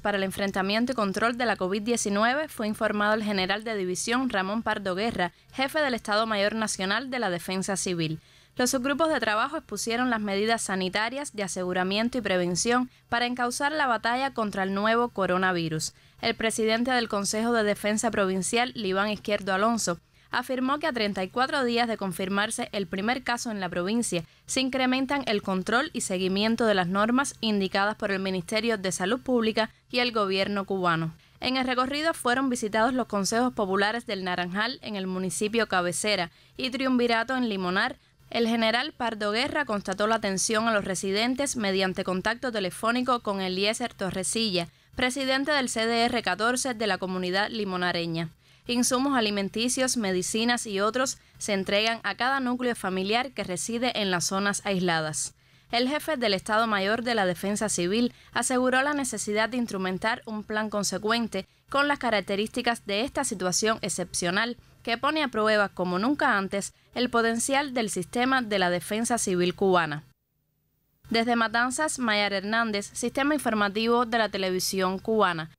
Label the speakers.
Speaker 1: para el enfrentamiento y control de la COVID-19 fue informado el general de división Ramón Pardo Guerra, jefe del Estado Mayor Nacional de la Defensa Civil. Los subgrupos de trabajo expusieron las medidas sanitarias de aseguramiento y prevención para encauzar la batalla contra el nuevo coronavirus. El presidente del Consejo de Defensa Provincial, Libán Izquierdo Alonso, afirmó que a 34 días de confirmarse el primer caso en la provincia, se incrementan el control y seguimiento de las normas indicadas por el Ministerio de Salud Pública y el gobierno cubano. En el recorrido fueron visitados los consejos populares del Naranjal en el municipio Cabecera y Triunvirato en Limonar, el general Pardo Guerra constató la atención a los residentes mediante contacto telefónico con Eliezer Torresilla, presidente del CDR 14 de la comunidad limonareña. Insumos alimenticios, medicinas y otros se entregan a cada núcleo familiar que reside en las zonas aisladas. El jefe del Estado Mayor de la Defensa Civil aseguró la necesidad de instrumentar un plan consecuente con las características de esta situación excepcional que pone a prueba como nunca antes el potencial del sistema de la defensa civil cubana. Desde Matanzas, Mayar Hernández, Sistema Informativo de la Televisión Cubana.